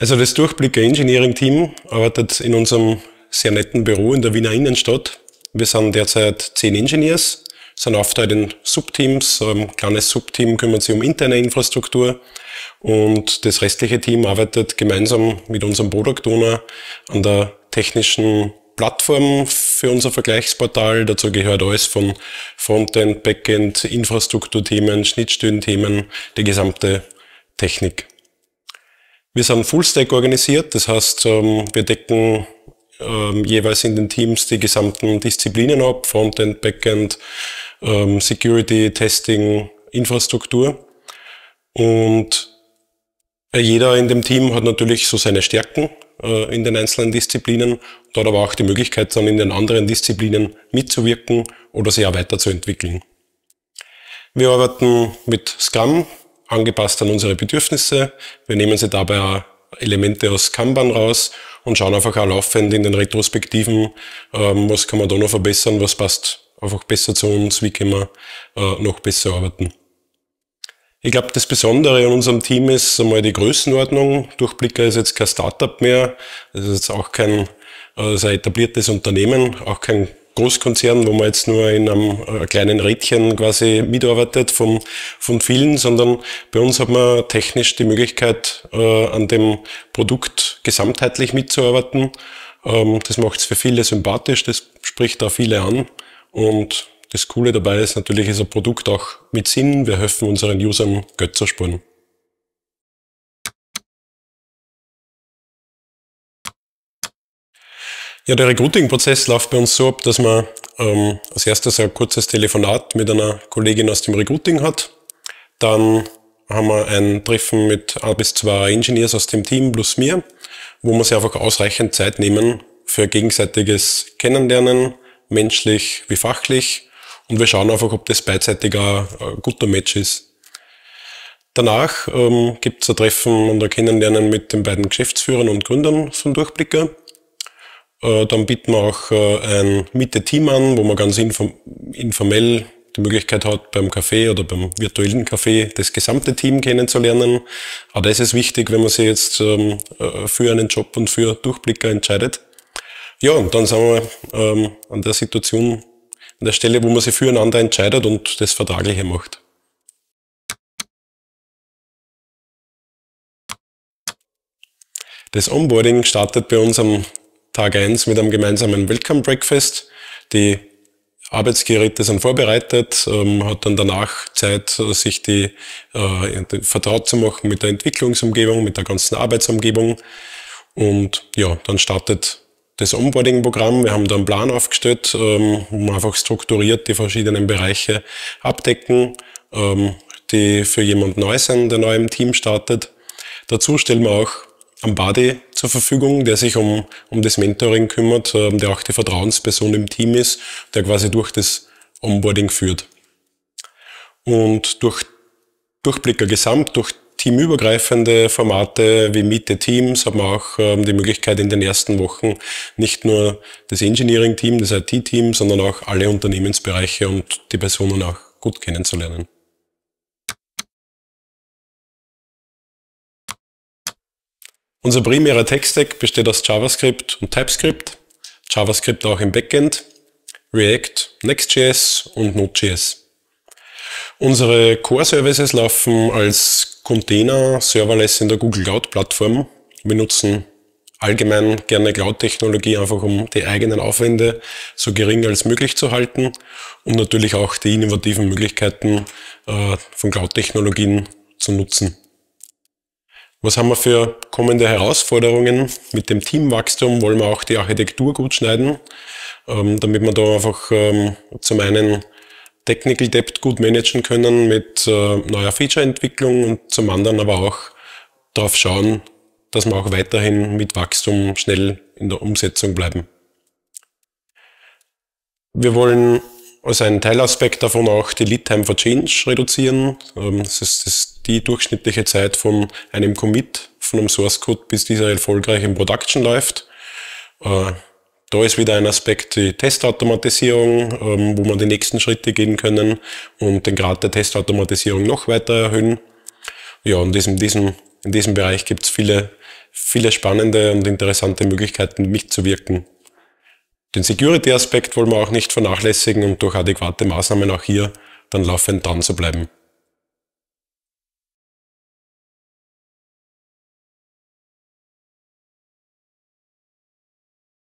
Also das Durchblicke Engineering Team arbeitet in unserem sehr netten Büro in der Wiener Innenstadt. Wir sind derzeit zehn Engineers, sind aufgeteilt in Subteams. Ein kleines Subteam kümmert sich um interne Infrastruktur und das restliche Team arbeitet gemeinsam mit unserem Product Owner an der technischen Plattform für unser Vergleichsportal. Dazu gehört alles von Frontend, Backend, Infrastrukturthemen, Schnittstellenthemen, die gesamte Technik. Wir sind Fullstack organisiert, das heißt, ähm, wir decken ähm, jeweils in den Teams die gesamten Disziplinen ab, Frontend, Backend, ähm, Security, Testing, Infrastruktur. Und äh, jeder in dem Team hat natürlich so seine Stärken äh, in den einzelnen Disziplinen und hat aber auch die Möglichkeit, dann in den anderen Disziplinen mitzuwirken oder sie auch weiterzuentwickeln. Wir arbeiten mit Scrum, angepasst an unsere Bedürfnisse. Wir nehmen sie dabei auch Elemente aus Kanban raus und schauen einfach auch laufend in den Retrospektiven, ähm, was kann man da noch verbessern, was passt einfach besser zu uns, wie können wir äh, noch besser arbeiten. Ich glaube, das Besondere an unserem Team ist einmal die Größenordnung. Durchblicker ist jetzt kein Startup mehr, das ist jetzt auch kein, äh, ein etabliertes Unternehmen, auch kein Großkonzern, wo man jetzt nur in einem äh, kleinen Rädchen quasi mitarbeitet von, von vielen, sondern bei uns hat man technisch die Möglichkeit, äh, an dem Produkt gesamtheitlich mitzuarbeiten. Ähm, das macht es für viele sympathisch, das spricht auch viele an. Und das Coole dabei ist natürlich, ist ein Produkt auch mit Sinn. Wir helfen unseren Usern Geld zu sparen. Ja, der Recruiting-Prozess läuft bei uns so ab, dass man ähm, als erstes ein kurzes Telefonat mit einer Kollegin aus dem Recruiting hat. Dann haben wir ein Treffen mit ein bis zwei Engineers aus dem Team plus mir, wo wir sich einfach ausreichend Zeit nehmen für gegenseitiges Kennenlernen, menschlich wie fachlich. Und wir schauen einfach, ob das beidseitig ein guter Match ist. Danach ähm, gibt es ein Treffen und ein Kennenlernen mit den beiden Geschäftsführern und Gründern von Durchblicker. Äh, dann bieten wir auch äh, ein Mitte-Team an, wo man ganz informell die Möglichkeit hat, beim Café oder beim virtuellen Café das gesamte Team kennenzulernen. Aber das ist wichtig, wenn man sich jetzt ähm, äh, für einen Job und für Durchblicker entscheidet. Ja, und dann sind wir ähm, an der Situation, an der Stelle, wo man sich füreinander entscheidet und das Vertragliche macht. Das Onboarding startet bei uns am Tag 1 mit einem gemeinsamen Welcome Breakfast. Die Arbeitsgeräte sind vorbereitet, ähm, hat dann danach Zeit, äh, sich die, äh, vertraut zu machen mit der Entwicklungsumgebung, mit der ganzen Arbeitsumgebung. Und ja, dann startet das Onboarding-Programm. Wir haben da einen Plan aufgestellt, ähm, wo wir einfach strukturiert die verschiedenen Bereiche abdecken, ähm, die für jemand neu sind, der neu im Team startet. Dazu stellen wir auch Ambadi zur Verfügung, der sich um, um das Mentoring kümmert, ähm, der auch die Vertrauensperson im Team ist, der quasi durch das Onboarding führt. Und durch Durchblicker gesamt, durch teamübergreifende Formate wie Meet Teams haben wir auch ähm, die Möglichkeit in den ersten Wochen nicht nur das Engineering-Team, das IT-Team, sondern auch alle Unternehmensbereiche und die Personen auch gut kennenzulernen. Unser primärer Tech-Stack besteht aus JavaScript und TypeScript, JavaScript auch im Backend, React, Next.js und Node.js. Unsere Core-Services laufen als Container serverless in der Google Cloud-Plattform. Wir nutzen allgemein gerne Cloud-Technologie, einfach um die eigenen Aufwände so gering als möglich zu halten und natürlich auch die innovativen Möglichkeiten äh, von Cloud-Technologien zu nutzen. Was haben wir für kommende Herausforderungen? Mit dem Teamwachstum wollen wir auch die Architektur gut schneiden, ähm, damit wir da einfach ähm, zum einen Technical Debt gut managen können mit äh, neuer Feature-Entwicklung und zum anderen aber auch darauf schauen, dass wir auch weiterhin mit Wachstum schnell in der Umsetzung bleiben. Wir wollen also ein Teilaspekt davon auch die Lead Time for Change reduzieren. Ähm, das ist, das ist die durchschnittliche Zeit von einem Commit, von einem Source Code, bis dieser erfolgreich in Production läuft. Äh, da ist wieder ein Aspekt die Testautomatisierung, ähm, wo man die nächsten Schritte gehen können und den Grad der Testautomatisierung noch weiter erhöhen. Ja, und in diesem, in diesem Bereich gibt es viele, viele spannende und interessante Möglichkeiten, mitzuwirken. Den Security-Aspekt wollen wir auch nicht vernachlässigen, um durch adäquate Maßnahmen auch hier dann laufend dran zu bleiben.